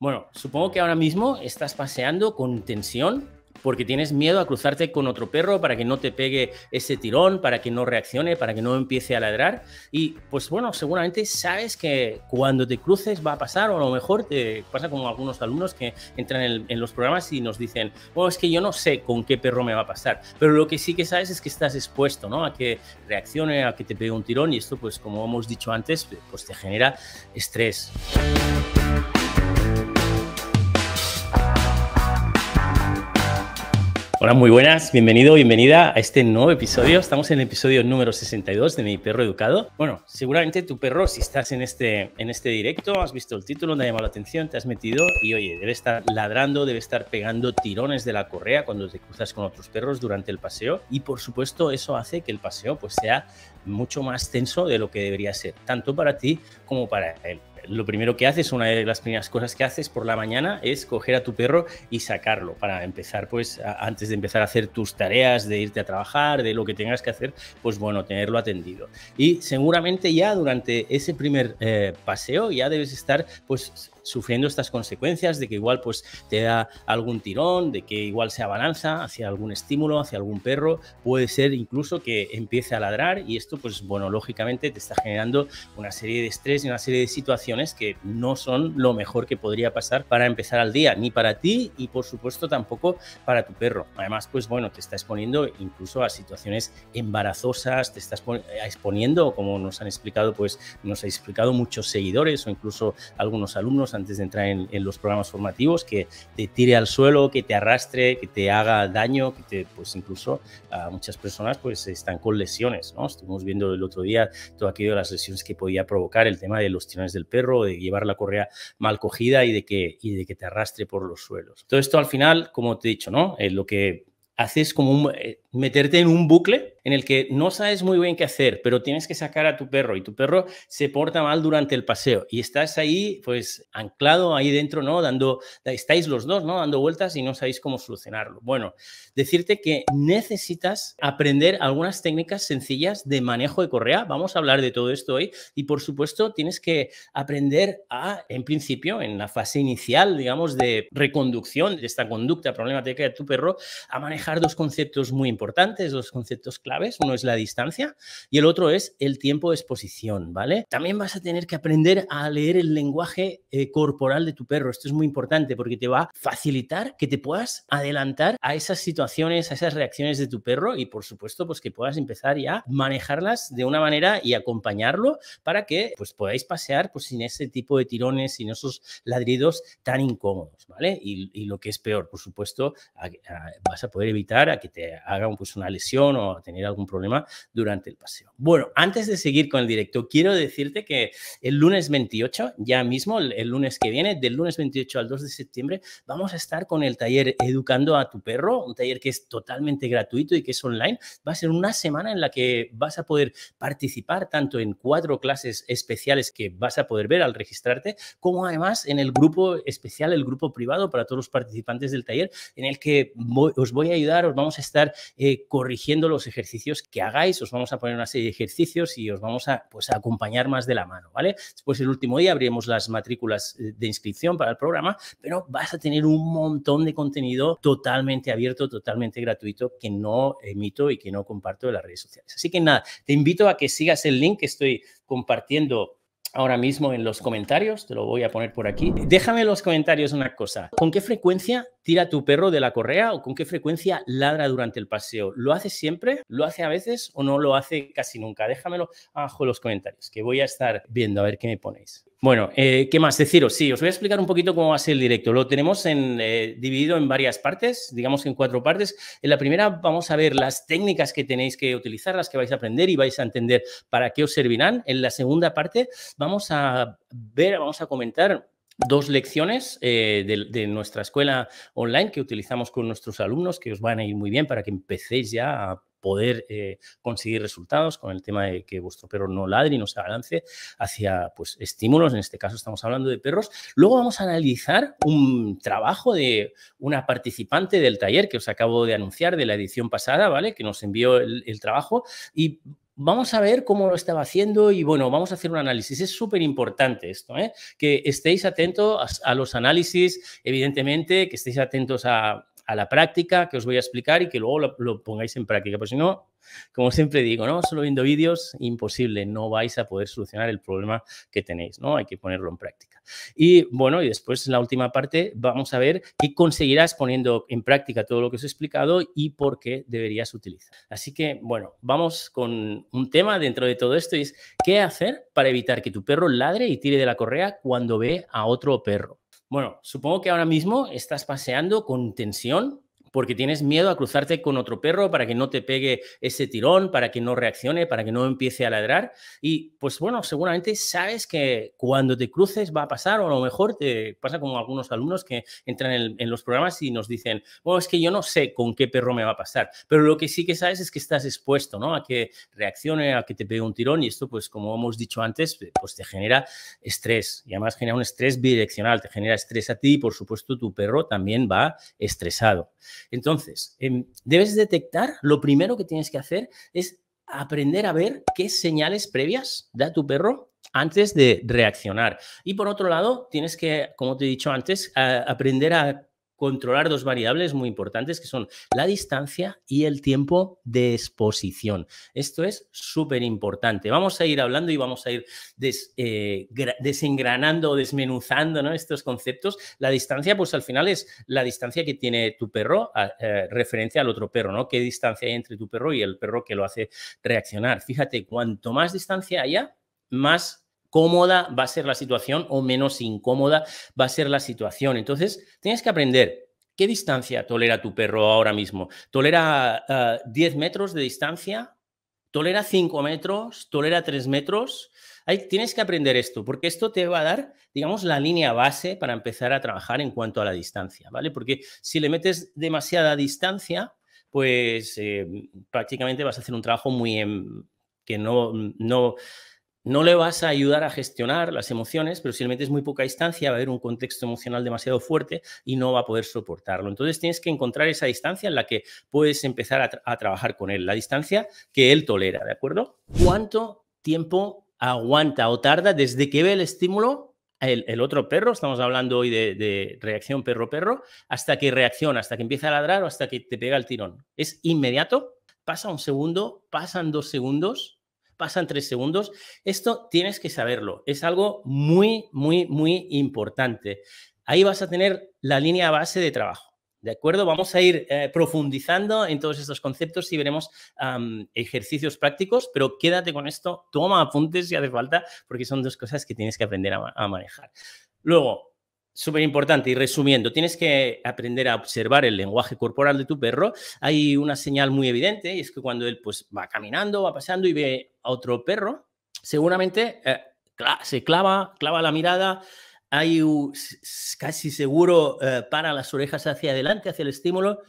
Bueno, supongo que ahora mismo estás paseando con tensión porque tienes miedo a cruzarte con otro perro para que no te pegue ese tirón, para que no reaccione, para que no empiece a ladrar. Y pues bueno, seguramente sabes que cuando te cruces va a pasar, o a lo mejor te pasa como algunos alumnos que entran en, en, los programas y nos dicen, bueno, oh, es que yo no sé con qué perro me va a pasar, pero lo que sí que sabes es que estás expuesto, ¿no? A que reaccione, a que te pegue un tirón y esto pues como hemos dicho antes, pues te genera estrés. Hola, muy buenas, bienvenido, bienvenida a este nuevo episodio. Estamos en el episodio número 62 de Mi Perro Educado. Bueno, seguramente tu perro, si estás en este, en este directo, has visto el título, te ha llamado la atención, te has metido y oye, debe estar ladrando, debe estar pegando tirones de la correa cuando te cruzas con otros perros durante el paseo y por supuesto eso hace que el paseo pues sea mucho más tenso de lo que debería ser, tanto para ti como para él lo primero que haces, una de las primeras cosas que haces por la mañana es coger a tu perro y sacarlo para empezar, pues antes de empezar a hacer tus tareas, de irte a trabajar, de lo que tengas que hacer, pues bueno, tenerlo atendido. Y seguramente ya durante ese primer eh, paseo ya debes estar pues sufriendo estas consecuencias de que igual pues te da algún tirón, de que igual se abalanza hacia algún estímulo, hacia algún perro, puede ser incluso que empiece a ladrar y esto pues bueno, lógicamente te está generando una serie de estrés y una serie de situaciones que no son lo mejor que podría pasar para empezar al día, ni para ti y por supuesto tampoco para tu perro. Además pues bueno, te está exponiendo incluso a situaciones embarazosas, te estás eh, exponiendo, como nos han explicado pues nos ha explicado muchos seguidores o incluso algunos alumnos antes de entrar en, los programas formativos, que te tire al suelo, que te arrastre, que te haga daño, que te, pues incluso a muchas personas pues están con lesiones, ¿no? Estuvimos viendo el otro día todo aquello de las lesiones que podía provocar, el tema de los tirones del perro, de llevar la correa mal cogida y de que, y de que te arrastre por los suelos. Todo esto al final, como te he dicho, ¿no? Eh, lo que haces como eh, meterte en un bucle en el que no sabes muy bien qué hacer, pero tienes que sacar a tu perro y tu perro se porta mal durante el paseo y estás ahí pues anclado ahí dentro, ¿no? Dando, estáis los dos, ¿no? Dando vueltas y no sabéis cómo solucionarlo. Bueno, decirte que necesitas aprender algunas técnicas sencillas de manejo de correa, vamos a hablar de todo esto hoy y por supuesto tienes que aprender a, en principio, en la fase inicial, digamos, de reconducción de esta conducta problemática de tu perro, a manejar dos conceptos muy importantes, dos conceptos claves. Uno es la distancia y el otro es el tiempo de exposición, ¿vale? También vas a tener que aprender a leer el lenguaje eh, corporal de tu perro. Esto es muy importante porque te va a facilitar que te puedas adelantar a esas situaciones, a esas reacciones de tu perro y por supuesto pues que puedas empezar ya a manejarlas de una manera y acompañarlo para que pues podáis pasear pues sin ese tipo de tirones, sin esos ladridos tan incómodos, ¿vale? Y, lo que es peor, por supuesto, vas a poder evitar evitar a que te haga pues, una lesión o a tener algún problema durante el paseo. Bueno, antes de seguir con el directo, quiero decirte que el lunes 28, ya mismo, el, lunes que viene, del lunes 28 al 2 de septiembre, vamos a estar con el taller Educando a tu perro, un taller que es totalmente gratuito y que es online. Va a ser una semana en la que vas a poder participar tanto en cuatro clases especiales que vas a poder ver al registrarte, como además en el grupo especial, el grupo privado para todos los participantes del taller, en el que os voy a ayudar os vamos a estar eh, corrigiendo los ejercicios que hagáis, os vamos a poner una serie de ejercicios y os vamos a, pues, acompañar más de la mano, ¿vale? Después el último día abriremos las matrículas eh, de inscripción para el programa, pero vas a tener un montón de contenido totalmente abierto, totalmente gratuito, que no emito y que no comparto en las redes sociales. Así que nada, te invito a que sigas el link que estoy compartiendo ahora mismo en los comentarios, te lo voy a poner por aquí. Déjame en los comentarios una cosa. ¿Con qué frecuencia tira tu perro de la correa o con qué frecuencia ladra durante el paseo? ¿Lo hace siempre? ¿Lo hace a veces o no lo hace casi nunca? Déjamelo abajo en los comentarios, que voy a estar viendo a ver qué me ponéis. Bueno, eh, ¿qué más deciros? Sí, os voy a explicar un poquito cómo va a ser el directo. Lo tenemos eh, dividido en varias partes, digamos en cuatro partes. En la primera vamos a ver las técnicas que tenéis que utilizar, las que vais a aprender y vais a entender para qué os servirán. En la segunda parte vamos a ver, vamos a comentar dos lecciones eh, de, nuestra escuela online que utilizamos con nuestros alumnos, que os van a ir muy bien para que empecéis ya a, poder eh, conseguir resultados con el tema de que vuestro perro no ladre y no se balance hacia pues, estímulos, en este caso estamos hablando de perros. Luego vamos a analizar un trabajo de una participante del taller que os acabo de anunciar de la edición pasada, ¿vale? Que nos envió el, trabajo y vamos a ver cómo lo estaba haciendo y bueno, vamos a hacer un análisis. Es súper importante esto, ¿eh? que estéis atentos a, los análisis, evidentemente, que estéis atentos a, a la práctica que os voy a explicar y que luego lo, pongáis en práctica. Porque si no, como siempre digo, ¿no? Solo viendo vídeos, imposible, no vais a poder solucionar el problema que tenéis, ¿no? Hay que ponerlo en práctica. Y bueno, y después en la última parte vamos a ver qué conseguirás poniendo en práctica todo lo que os he explicado y por qué deberías utilizar. Así que, bueno, vamos con un tema dentro de todo esto y es qué hacer para evitar que tu perro ladre y tire de la correa cuando ve a otro perro. Bueno, supongo que ahora mismo estás paseando con tensión, porque tienes miedo a cruzarte con otro perro para que no te pegue ese tirón, para que no reaccione, para que no empiece a ladrar. Y pues bueno, seguramente sabes que cuando te cruces va a pasar, o a lo mejor te pasa como algunos alumnos que entran en, en los programas y nos dicen, bueno, oh, es que yo no sé con qué perro me va a pasar, pero lo que sí que sabes es que estás expuesto, ¿no? A que reaccione, a que te pegue un tirón y esto, pues como hemos dicho antes, eh, pues te genera estrés y además genera un estrés bidireccional, te genera estrés a ti y por supuesto tu perro también va estresado. Entonces, em, debes detectar, lo primero que tienes que hacer es aprender a ver qué señales previas da tu perro antes de reaccionar. Y por otro lado, tienes que, como te he dicho antes, aprender a controlar dos variables muy importantes que son la distancia y el tiempo de exposición. Esto es súper importante. Vamos a ir hablando y vamos a ir eh, desengranando, desmenuzando estos conceptos. La distancia, pues al final es la distancia que tiene tu perro a, eh, referencia al otro perro, ¿no? ¿Qué distancia hay entre tu perro y el perro que lo hace reaccionar? Fíjate, cuanto más distancia haya, más cómoda va a ser la situación o menos incómoda va a ser la situación. Entonces, tienes que aprender ¿Qué distancia tolera tu perro ahora mismo? ¿Tolera 10 ah, metros de distancia? ¿Tolera 5 metros? ¿Tolera 3 metros? ahí tienes que aprender esto, porque esto te va a dar, digamos, la línea base para empezar a trabajar en cuanto a la distancia, ¿vale? Porque si le metes demasiada distancia, pues eh, prácticamente vas a hacer un trabajo muy... Em, que no, no no le vas a ayudar a gestionar las emociones, pero si le metes muy poca distancia va a haber un contexto emocional demasiado fuerte y no va a poder soportarlo. Entonces tienes que encontrar esa distancia en la que puedes empezar a, trabajar con él, la distancia que él tolera, ¿de acuerdo? ¿Cuánto tiempo aguanta o tarda desde que ve el estímulo el, otro perro, estamos hablando hoy de, de reacción perro-perro, hasta que reacciona, hasta que empieza a ladrar o hasta que te pega el tirón. Es inmediato, pasa un segundo, pasan dos segundos, pasan tres segundos. Esto tienes que saberlo. Es algo muy, muy, muy importante. Ahí vas a tener la línea base de trabajo. ¿De acuerdo? Vamos a ir eh, profundizando en todos estos conceptos y veremos ejercicios prácticos, pero quédate con esto, toma apuntes si hace falta, porque son dos cosas que tienes que aprender a manejar. Luego, súper importante. Y resumiendo, tienes que aprender a observar el lenguaje corporal de tu perro. Hay una señal muy evidente y es que cuando él pues, va caminando, va pasando y ve a otro perro, seguramente eh, se clava, clava la mirada. Hay casi seguro eh, para las orejas hacia adelante, hacia el estímulo,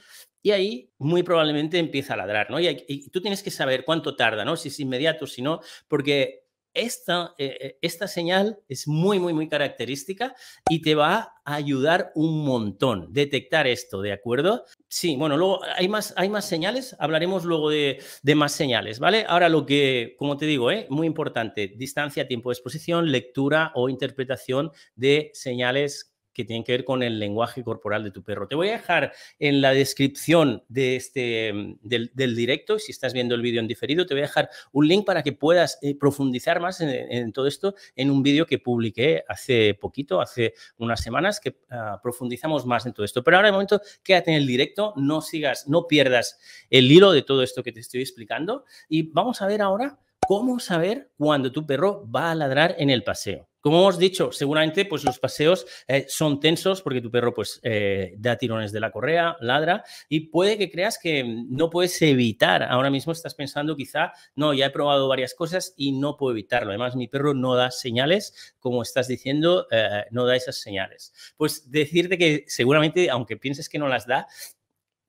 y ahí muy probablemente empieza a ladrar, ¿no? Y, y, tú tienes que saber cuánto tarda, ¿no? Si es inmediato, si no, porque esta, eh, eh, esta señal es muy, muy, muy característica y te va a ayudar un montón detectar esto, ¿de acuerdo? Sí, bueno, luego hay más, hay más señales, hablaremos luego de, de más señales, ¿vale? Ahora lo que, como te digo, ¿eh? muy importante, distancia, tiempo de exposición, lectura o interpretación de señales que tienen que ver con el lenguaje corporal de tu perro. Te voy a dejar en la descripción de este, mm, del, directo, si estás viendo el vídeo en diferido, te voy a dejar un link para que puedas eh, profundizar más en, todo esto en un vídeo que publiqué hace poquito, hace unas semanas, que ah, profundizamos más en todo esto. Pero ahora de momento quédate en el directo, no sigas, no pierdas el hilo de todo esto que te estoy explicando y vamos a ver ahora cómo saber cuando tu perro va a ladrar en el paseo. Como hemos dicho, seguramente pues, los paseos eh, son tensos porque tu perro pues, eh, da tirones de la correa, ladra y puede que creas que no puedes evitar. Ahora mismo estás pensando quizá, no, ya he probado varias cosas y no puedo evitarlo. Además, mi perro no da señales, como estás diciendo, eh, no da esas señales. Pues decirte que seguramente, aunque pienses que no las da,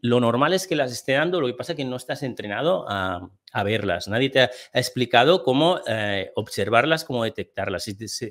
lo normal es que las esté dando, lo que pasa es que no estás entrenado a, verlas. Nadie te ha, explicado cómo eh, observarlas, cómo detectarlas.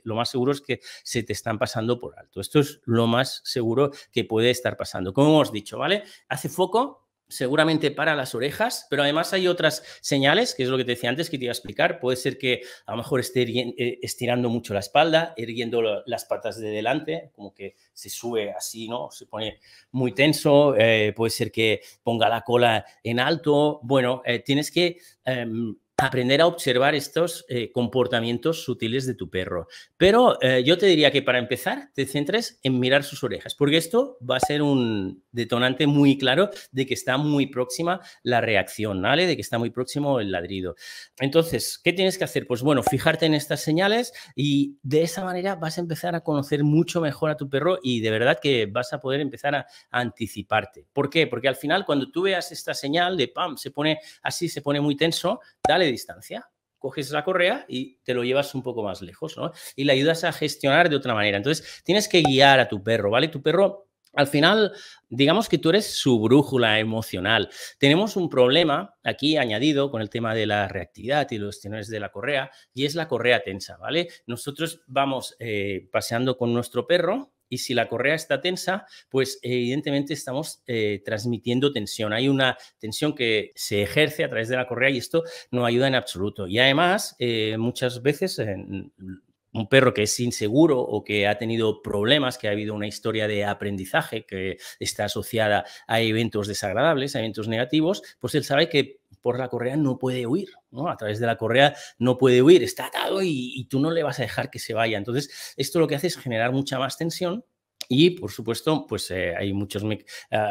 lo más seguro es que se te están pasando por alto. Esto es lo más seguro que puede estar pasando. Como hemos dicho, ¿vale? Hace foco seguramente para las orejas, pero además hay otras señales, que es lo que te decía antes que te iba a explicar. Puede ser que a lo mejor esté eh, estirando mucho la espalda, erguiendo las patas de delante, como que se sube así, ¿no? Se pone muy tenso, eh, puede ser que ponga la cola en alto. Bueno, eh, tienes que... Em, aprender a observar estos eh, comportamientos sutiles de tu perro. Pero eh, yo te diría que para empezar te centres en mirar sus orejas, porque esto va a ser un detonante muy claro de que está muy próxima la reacción, ¿vale? De que está muy próximo el ladrido. Entonces, ¿qué tienes que hacer? Pues bueno, fijarte en estas señales y de esa manera vas a empezar a conocer mucho mejor a tu perro y de verdad que vas a poder empezar a anticiparte. ¿Por qué? Porque al final cuando tú veas esta señal de pam, se pone así, se pone muy tenso, dale distancia. Coges la correa y te lo llevas un poco más lejos, ¿no? Y le ayudas a gestionar de otra manera. Entonces, tienes que guiar a tu perro, ¿vale? Tu perro al final, digamos que tú eres su brújula emocional. Tenemos un problema aquí añadido con el tema de la reactividad y los tenores de la correa, y es la correa tensa, ¿vale? Nosotros vamos eh, paseando con nuestro perro y si la correa está tensa, pues evidentemente estamos eh, transmitiendo tensión. Hay una tensión que se ejerce a través de la correa y esto no ayuda en absoluto. Y además, eh, muchas veces... un perro que es inseguro o que ha tenido problemas, que ha habido una historia de aprendizaje que está asociada a eventos desagradables, a eventos negativos, pues él sabe que por la correa no puede huir, ¿no? A través de la correa no puede huir, está atado y, tú no le vas a dejar que se vaya. Entonces, esto lo que hace es generar mucha más tensión y, por supuesto, pues eh, hay muchos eh,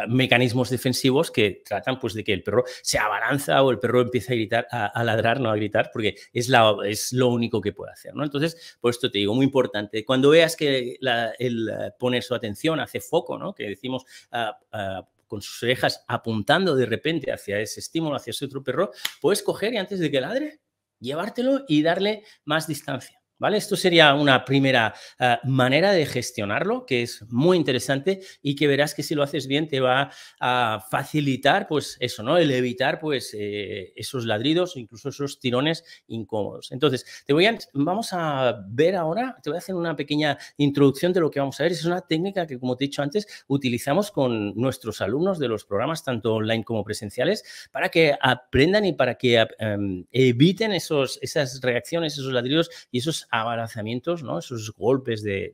mecanismos defensivos que tratan pues, de que el perro se abalanza o el perro empieza a gritar, a, ladrar, no a gritar, porque es, la, es lo único que puede hacer, ¿no? Entonces, por esto te digo, muy importante. Cuando veas que el eh, pone su atención hace foco, ¿no? Que decimos... Ah, ah, con sus orejas apuntando de repente hacia ese estímulo, hacia ese otro perro, puedes coger y antes de que ladre, llevártelo y darle más distancia. Esto sería una primera eh, manera de gestionarlo, que es muy interesante y que verás que si lo haces bien te va a facilitar, pues eso, ¿no? El evitar, pues, eh, esos ladridos, incluso esos tirones incómodos. Entonces, te voy a, vamos a ver ahora, te voy a hacer una pequeña introducción de lo que vamos a ver. Es una técnica que, como te he dicho antes, utilizamos con nuestros alumnos de los programas, tanto online como presenciales, para que aprendan y para que eh, em, eviten esos, esas reacciones, esos ladridos y esos abalanzamientos, ¿no? esos golpes de,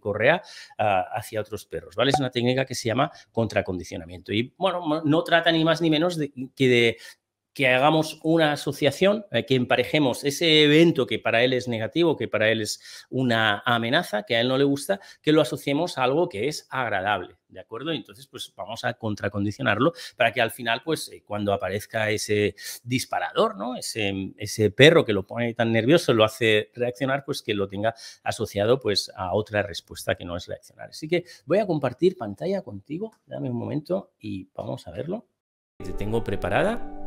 correa ah, hacia otros perros. ¿vale? Es una técnica que se llama contracondicionamiento. Y bueno, no trata ni más ni menos de, que de que hagamos una asociación, eh, que emparejemos ese evento que para él es negativo, que para él es una amenaza, que a él no le gusta, que lo asociemos a algo que es agradable, ¿de acuerdo? Entonces, pues vamos a contracondicionarlo para que al final, pues eh, cuando aparezca ese disparador, ¿no? Ese, ese perro que lo pone tan nervioso, lo hace reaccionar, pues que lo tenga asociado, pues a otra respuesta que no es reaccionar. Así que voy a compartir pantalla contigo, dame un momento y vamos a verlo. Te tengo preparada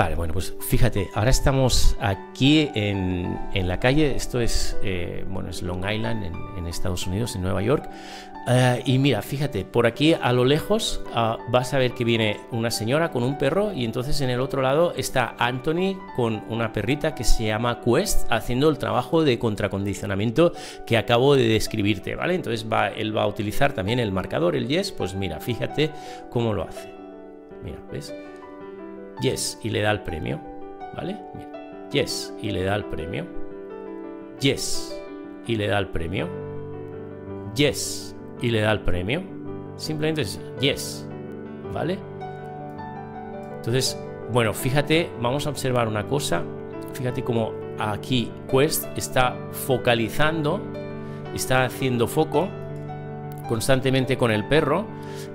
Vale, bueno, pues fíjate, ahora estamos aquí en, la calle, esto es, eh, bueno, es Long Island en, Estados Unidos, en Nueva York. Eh, y mira, fíjate, por aquí a lo lejos ah, vas a ver que viene una señora con un perro y entonces en el otro lado está Anthony con una perrita que se llama Quest haciendo el trabajo de contracondicionamiento que acabo de describirte, ¿vale? Entonces va, él va a utilizar también el marcador, el yes, pues mira, fíjate cómo lo hace. Mira, ¿ves? Yes y le da el premio. ¿Vale? Yes y le da el premio. Yes y le da el premio. Yes y le da el premio. Simplemente es yes. ¿Vale? Entonces, bueno, fíjate, vamos a observar una cosa. Fíjate cómo aquí Quest está focalizando, está haciendo foco constantemente con el perro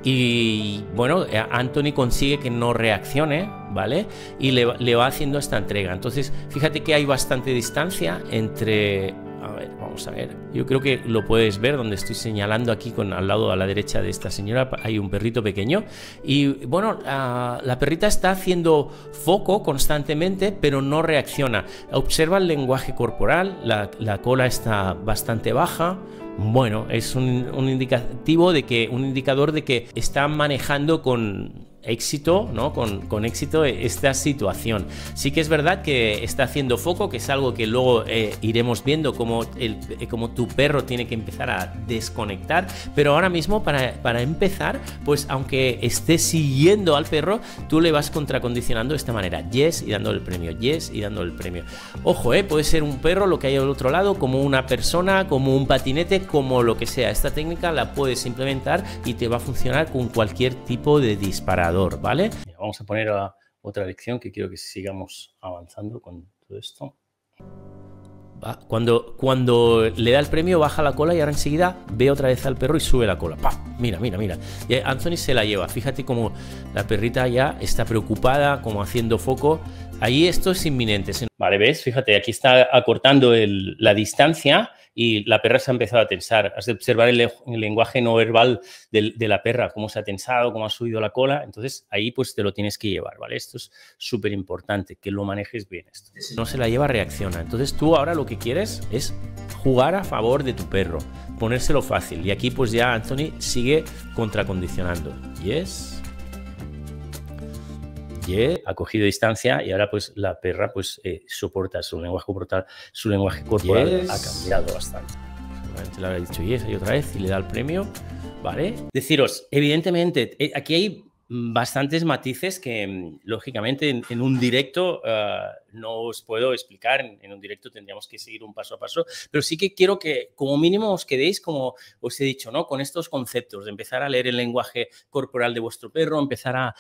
y bueno, eh, Anthony consigue que no reaccione ¿vale? Y le, va haciendo esta entrega. Entonces, fíjate que hay bastante distancia entre a ver, vamos a ver. Yo creo que lo puedes ver donde estoy señalando aquí con al lado a la derecha de esta señora hay un perrito pequeño y bueno, la, perrita está haciendo foco constantemente, pero no reacciona. Observa el lenguaje corporal, la, cola está bastante baja, bueno, es un, un, indicativo de que, un indicador de que está manejando con éxito, ¿no? Con, éxito e, esta situación. Sí que es verdad que está haciendo foco, que es algo que luego eh, iremos viendo como, eh, tu perro tiene que empezar a desconectar, pero ahora mismo para, empezar, pues aunque esté siguiendo al perro, tú le vas contracondicionando de esta manera, yes y dándole el premio, yes y dándole el premio. Ojo, eh, puede ser un perro, lo que hay al otro lado, como una persona, como un patinete, como lo que sea. Esta técnica la puedes implementar y te va a funcionar con cualquier tipo de disparado. ¿vale? Vamos a poner a otra lección que quiero que sigamos avanzando con todo esto. Cuando, cuando le da el premio, baja la cola y ahora enseguida ve otra vez al perro y sube la cola. Mira, mira, mira. Y Anthony se la lleva. Fíjate cómo la perrita ya está preocupada, como haciendo foco. Ahí esto es inminente. Vale, ¿ves? Fíjate, aquí está acortando la distancia y la perra se ha empezado a tensar. Has de observar el, lenguaje no verbal de, la perra, cómo se ha tensado, cómo ha subido la cola. Entonces ahí pues te lo tienes que llevar, ¿vale? Esto es súper importante, que lo manejes bien. Esto. No se la lleva, reacciona. Entonces tú ahora lo que quieres es jugar a favor de tu perro, ponérselo fácil. Y aquí pues ya Anthony sigue contracondicionando. y Yes ha cogido distancia y ahora pues la perra pues eh, soporta su lenguaje corporal, su lenguaje corporal ha cambiado bastante. Seguramente le habrá dicho yes y otra vez y le da el premio, ¿vale? Deciros, evidentemente, eh, aquí hay bastantes matices que mm, lógicamente en, un directo ah, no os puedo explicar, en, un directo tendríamos que seguir un paso a paso, pero sí que quiero que como mínimo os quedéis, como os he dicho, ¿no? con estos conceptos de empezar a leer el lenguaje corporal de vuestro perro, empezar a,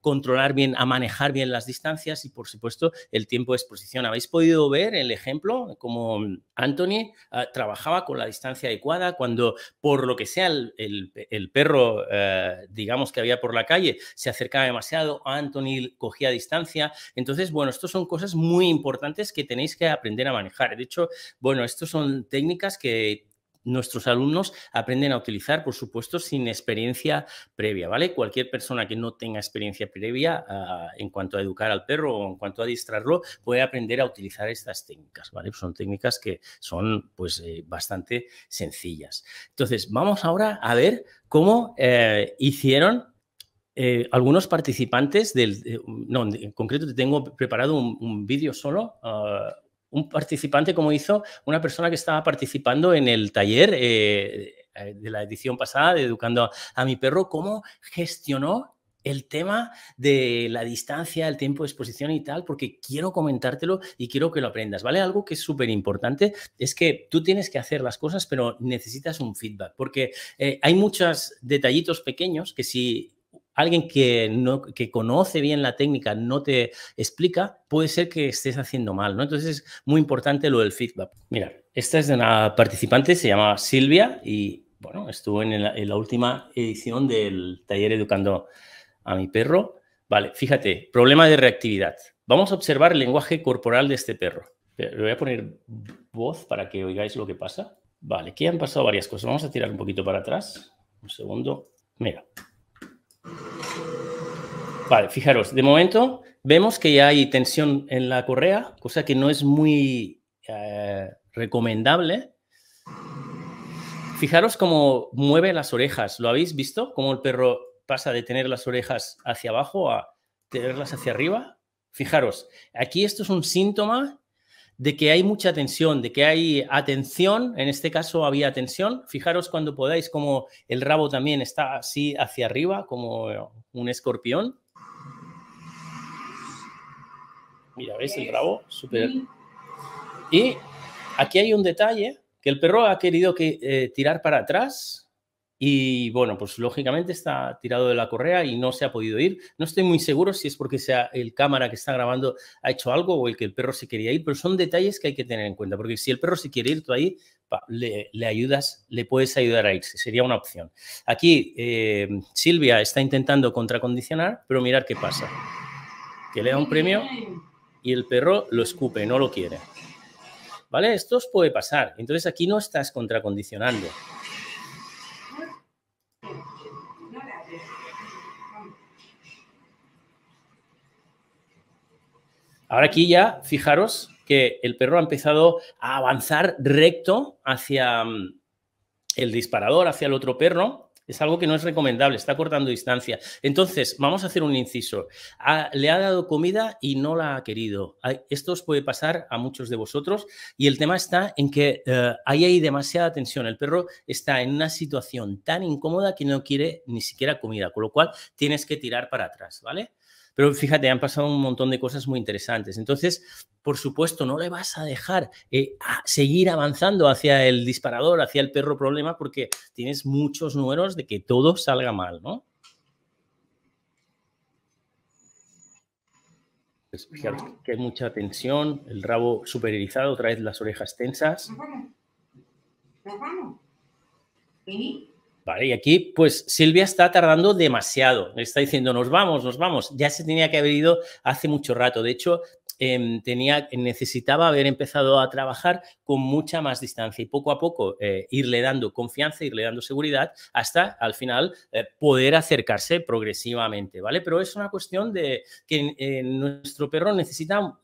controlar bien, a manejar bien las distancias y, por supuesto, el tiempo de exposición. Habéis podido ver el ejemplo, como Anthony ah, trabajaba con la distancia adecuada cuando, por lo que sea, el, perro, eh, digamos, que había por la calle se acercaba demasiado, Anthony cogía distancia. Entonces, bueno, estos son cosas muy importantes que tenéis que aprender a manejar. De hecho, bueno, estas son técnicas que nuestros alumnos aprenden a utilizar, por supuesto, sin experiencia previa, ¿vale? Cualquier persona que no tenga experiencia previa ah, en cuanto a educar al perro o en cuanto a distraerlo puede aprender a utilizar estas técnicas, ¿vale? son técnicas que son, pues, eh, bastante sencillas. Entonces, vamos ahora a ver cómo eh, hicieron eh, algunos participantes del... Eh, no, en concreto te tengo preparado un, vídeo solo. Ah, un participante como hizo una persona que estaba participando en el taller eh, de la edición pasada, de Educando a, mi perro, cómo gestionó el tema de la distancia, el tiempo de exposición y tal, porque quiero comentártelo y quiero que lo aprendas, ¿vale? Algo que es súper importante es que tú tienes que hacer las cosas, pero necesitas un feedback, porque hay muchos detallitos pequeños que si alguien que, no, que conoce bien la técnica no te explica, puede ser que estés haciendo mal, ¿no? Entonces es muy importante lo del feedback. Mira, esta es de una participante, se llama Silvia y, bueno, estuvo en, en la última edición del taller Educando a mi perro. Vale, fíjate, problema de reactividad. Vamos a observar el lenguaje corporal de este perro. Le voy a poner voz para que oigáis lo que pasa. Vale, aquí han pasado varias cosas. Vamos a tirar un poquito para atrás. Un segundo. Mira, fijaros, de momento vemos que ya hay tensión en la correa, cosa que no es muy eh, recomendable. Fijaros cómo mueve las orejas. ¿Lo habéis visto? Cómo el perro pasa de tener las orejas hacia abajo a tenerlas hacia arriba. Fijaros, aquí esto es un síntoma de que hay mucha tensión, de que hay atención, en este caso había tensión. Fijaros cuando podáis como el rabo también está así hacia arriba, como un escorpión. Mira, ¿ves el rabo? súper. Y aquí hay un detalle que el perro ha querido que, eh, tirar para atrás y bueno, pues lógicamente está tirado de la correa y no se ha podido ir. No estoy muy seguro si es porque sea el cámara que está grabando ha hecho algo o el que el perro se quería ir, pero son detalles que hay que tener en cuenta, porque si el perro se quiere ir tú ahí, le, ayudas, le puedes ayudar a irse, sería una opción. Aquí eh, Silvia está intentando contracondicionar, pero mirar qué pasa. Que le da un premio y el perro lo escupe, no lo quiere. ¿Vale? Esto os puede pasar. Entonces aquí no estás contracondicionando. Ahora aquí ya, fijaros que el perro ha empezado a avanzar recto hacia mm, el disparador, hacia el otro perro. Es algo que no es recomendable, está cortando distancia. Entonces, vamos a hacer un inciso. Ah, le ha dado comida y no la ha querido. Esto os puede pasar a muchos de vosotros y el tema está en que eh, ahí hay demasiada tensión. El perro está en una situación tan incómoda que no quiere ni siquiera comida, con lo cual tienes que tirar para atrás, ¿vale? Pero fíjate, han pasado un montón de cosas muy interesantes. Entonces, por supuesto, no le vas a dejar eh, seguir avanzando hacia el disparador, hacia el perro problema, porque tienes muchos números de que todo salga mal, ¿no? que hay mucha tensión, el rabo superiorizado, otra vez las orejas tensas. Vale, y aquí, pues Silvia está tardando demasiado. está diciendo, nos vamos, nos vamos. Ya se tenía que haber ido hace mucho rato. De hecho, em, tenía, necesitaba haber empezado a trabajar con mucha más distancia y poco a poco eh, irle dando confianza, irle dando seguridad, hasta al final eh, poder acercarse progresivamente, ¿vale? Pero es una cuestión de que eh, nuestro perro necesita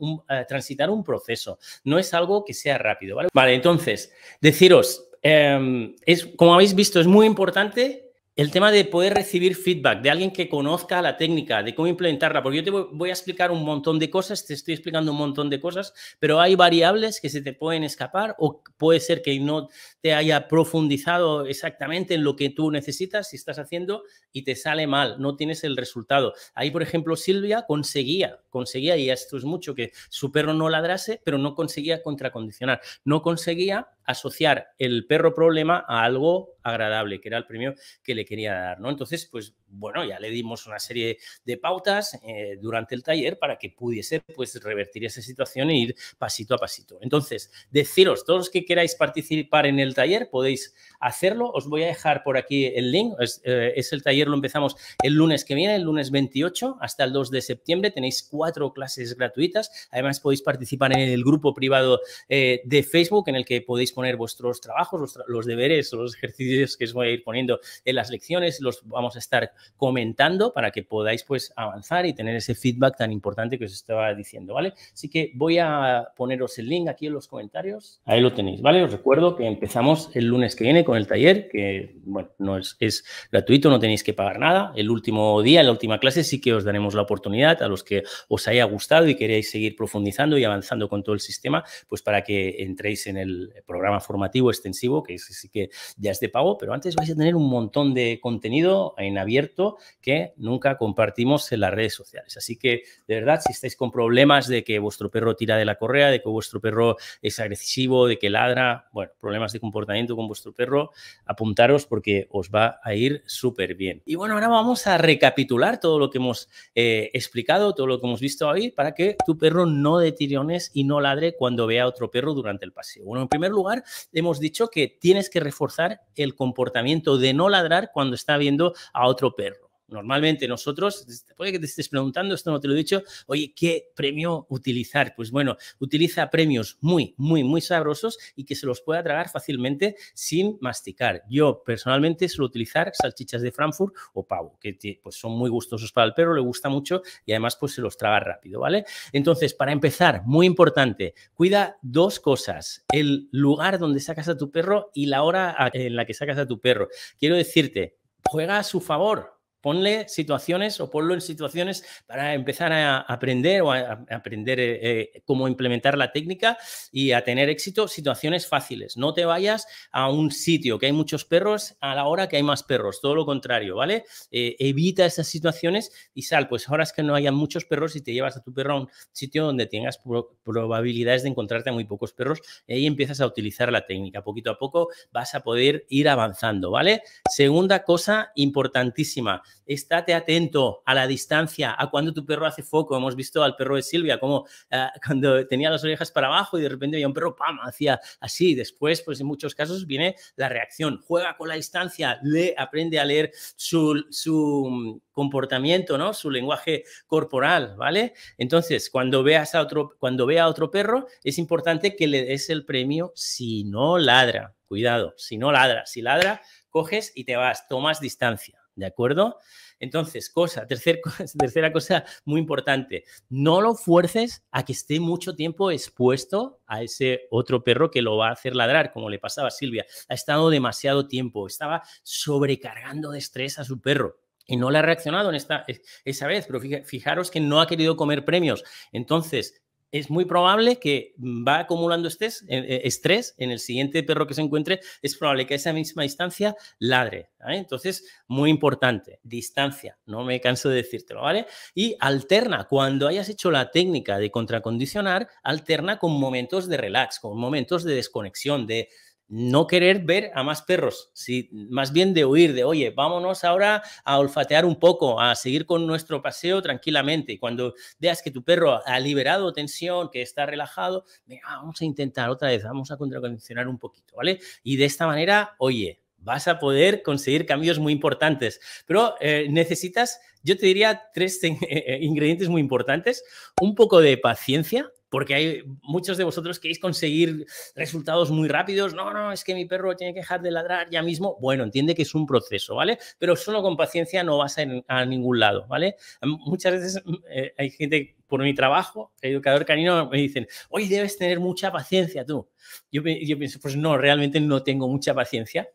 transitar un proceso, no es algo que sea rápido, ¿vale? Vale, entonces, deciros, Em, es, como habéis visto, es muy importante el tema de poder recibir feedback de alguien que conozca la técnica, de cómo implementarla, porque yo te voy a explicar un montón de cosas, te estoy explicando un montón de cosas, pero hay variables que se te pueden escapar o puede ser que no te haya profundizado exactamente en lo que tú necesitas si estás haciendo y te sale mal, no tienes el resultado. Ahí, por ejemplo, Silvia conseguía, conseguía, y esto es mucho, que su perro no ladrase, pero no conseguía contracondicionar, no conseguía asociar el perro problema a algo agradable, que era el premio que le quería dar, ¿no? Entonces, pues bueno, ya le dimos una serie de pautas eh, durante el taller para que pudiese pues revertir esa situación e ir pasito a pasito. Entonces, deciros, todos los que queráis participar en el taller, podéis hacerlo. Os voy a dejar por aquí el link. Es, eh, el taller, lo empezamos el lunes que viene, el lunes 28 hasta el 2 de septiembre. Tenéis cuatro clases gratuitas. Además, podéis participar en el grupo privado eh, de Facebook en el que podéis poner vuestros trabajos, los deberes, los ejercicios que os voy a ir poniendo en las lecciones, los vamos a estar comentando para que podáis pues avanzar y tener ese feedback tan importante que os estaba diciendo, ¿vale? Así que voy a poneros el link aquí en los comentarios. Ahí lo tenéis, ¿vale? Os recuerdo que empezamos el lunes que viene con el taller, que, bueno, no es, es gratuito, no tenéis que pagar nada. El último día, la última clase, sí que os daremos la oportunidad a los que os haya gustado y queréis seguir profundizando y avanzando con todo el sistema, pues para que entréis en el programa formativo extensivo, que sí que ya es de pago, pero antes vais a tener un montón de contenido en abierto que nunca compartimos en las redes sociales. Así que, de verdad, si estáis con problemas de que vuestro perro tira de la correa, de que vuestro perro es agresivo, de que ladra, bueno, problemas de comportamiento con vuestro perro, apuntaros porque os va a ir súper bien. Y bueno, ahora vamos a recapitular todo lo que hemos eh, explicado, todo lo que hemos visto hoy, para que tu perro no dé tirones y no ladre cuando vea otro perro durante el paseo. Bueno, en primer lugar, hemos dicho que tienes que reforzar el comportamiento de no ladrar cuando está viendo a otro perro normalmente nosotros, puede que te estés preguntando, esto no te lo he dicho, oye, ¿qué premio utilizar? Pues bueno, utiliza premios muy, muy, muy sabrosos y que se los pueda tragar fácilmente sin masticar. Yo personalmente suelo utilizar salchichas de Frankfurt o pavo, que pues son muy gustosos para el perro, le gusta mucho y además pues se los traga rápido, ¿vale? Entonces, para empezar, muy importante, cuida dos cosas, el lugar donde sacas a tu perro y la hora en la que sacas a tu perro. Quiero decirte, juega a su favor, Ponle situaciones o ponlo en situaciones para empezar a aprender o a, aprender eh, eh, cómo implementar la técnica y a tener éxito, situaciones fáciles. No te vayas a un sitio que hay muchos perros a la hora que hay más perros, todo lo contrario, ¿vale? Eh, evita esas situaciones y sal, pues ahora es que no hayan muchos perros y te llevas a tu perro a un sitio donde tengas probabilidades de encontrarte a muy pocos perros y ahí empiezas a utilizar la técnica. Poquito a poco vas a poder ir avanzando, ¿vale? Segunda cosa importantísima estate atento a la distancia, a cuando tu perro hace foco. Hemos visto al perro de Silvia como ah, cuando tenía las orejas para abajo y de repente había un perro, ¡pam!, hacía así. Después, pues en muchos casos viene la reacción. Juega con la distancia, lee, aprende a leer su, mm, comportamiento, ¿no? Su lenguaje corporal, ¿vale? Entonces, cuando veas a otro, cuando vea a otro perro, es importante que le des el premio si no ladra. Cuidado, si no ladra, si ladra, coges y te vas, tomas distancia, ¿de acuerdo? Entonces, cosa, tercer, tercera cosa muy importante, no lo fuerces a que esté mucho tiempo expuesto a ese otro perro que lo va a hacer ladrar, como le pasaba a Silvia. Ha estado demasiado tiempo, estaba sobrecargando de estrés a su perro y no le ha reaccionado en esta, esa vez, pero fijaros que no ha querido comer premios. Entonces, es muy probable que va acumulando estrés, e, e, estrés en el siguiente perro que se encuentre, es probable que a esa misma distancia ladre. Entonces, muy importante, distancia, no me canso de decírtelo, ¿vale? Y alterna, cuando hayas hecho la técnica de contracondicionar, alterna con momentos de relax, con momentos de desconexión, de no querer ver a más perros, si, más bien de huir, de oye, vámonos ahora a olfatear un poco, a seguir con nuestro paseo tranquilamente. Cuando veas que tu perro ha liberado tensión, que está relajado, vamos a intentar otra vez, vamos a contracondicionar un poquito, ¿vale? Y de esta manera, oye, vas a poder conseguir cambios muy importantes, pero eh, necesitas, yo te diría, tres ingredientes muy importantes, un poco de paciencia, porque hay muchos de vosotros queréis conseguir resultados muy rápidos. No, no, es que mi perro tiene que dejar de ladrar ya mismo. Bueno, entiende que es un proceso, ¿vale? Pero solo con paciencia no vas a, ningún lado, ¿vale? Muchas veces mm, eh, hay gente por mi trabajo, educador canino, me dicen, hoy debes tener mucha paciencia tú. Yo, yo pienso, pues no, realmente no tengo mucha paciencia,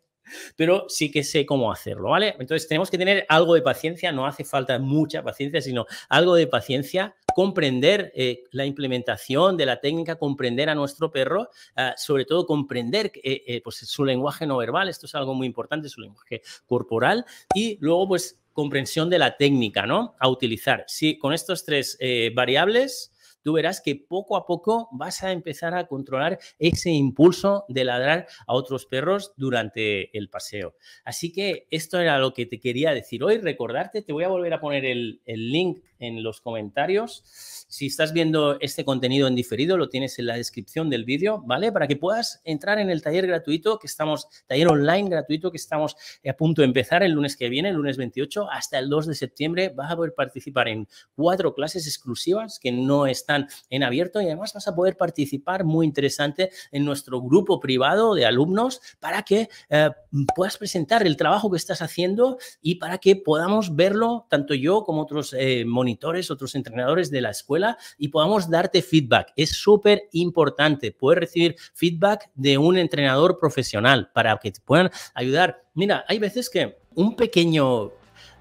pero sí que sé cómo hacerlo, ¿vale? Entonces tenemos que tener algo de paciencia, no hace falta mucha paciencia, sino algo de paciencia comprender eh, la implementación de la técnica, comprender a nuestro perro, ah, sobre todo comprender eh, eh, pues, su lenguaje no verbal, esto es algo muy importante, su lenguaje corporal, y luego pues comprensión de la técnica, ¿no? A utilizar. Si con estas tres variables tú verás que poco a poco vas a empezar a controlar ese impulso de ladrar a otros perros durante el paseo. Así que esto era lo que te quería decir hoy. Recordarte, te voy a volver a poner el, link en los comentarios. Si estás viendo este contenido en diferido, lo tienes en la descripción del vídeo, ¿vale? Para que puedas entrar en el taller gratuito que estamos, taller online gratuito que estamos a punto de empezar el lunes que viene, el lunes 28, hasta el 2 de septiembre. Vas a poder participar en cuatro clases exclusivas que no están en abierto y además vas a poder participar muy interesante en nuestro grupo privado de alumnos para que eh, puedas presentar el trabajo que estás haciendo y para que podamos verlo tanto yo como otros eh, monitores, otros entrenadores de la escuela y podamos darte feedback. Es súper importante poder recibir feedback de un entrenador profesional para que te puedan ayudar. Mira, hay veces que un pequeño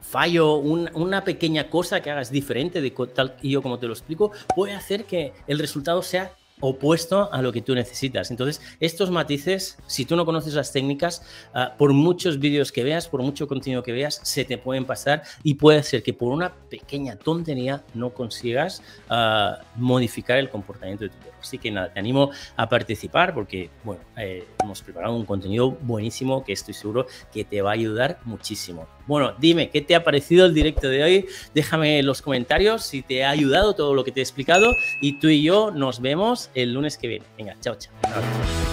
fallo, una pequeña cosa que hagas diferente de tal y yo como te lo explico, puede hacer que el resultado sea opuesto a lo que tú necesitas. Entonces, estos matices, si tú no conoces las técnicas, ah, por muchos vídeos que veas, por mucho contenido que veas, se te pueden pasar y puede ser que por una pequeña tontería no consigas ah, modificar el comportamiento de tu Así que nada, te animo a participar porque, bueno, eh, hemos preparado un contenido buenísimo que estoy seguro que te va a ayudar muchísimo. Bueno, dime, ¿qué te ha parecido el directo de hoy? Déjame en los comentarios si te ha ayudado todo lo que te he explicado y tú y yo nos vemos el lunes que viene. Venga, chao, chao.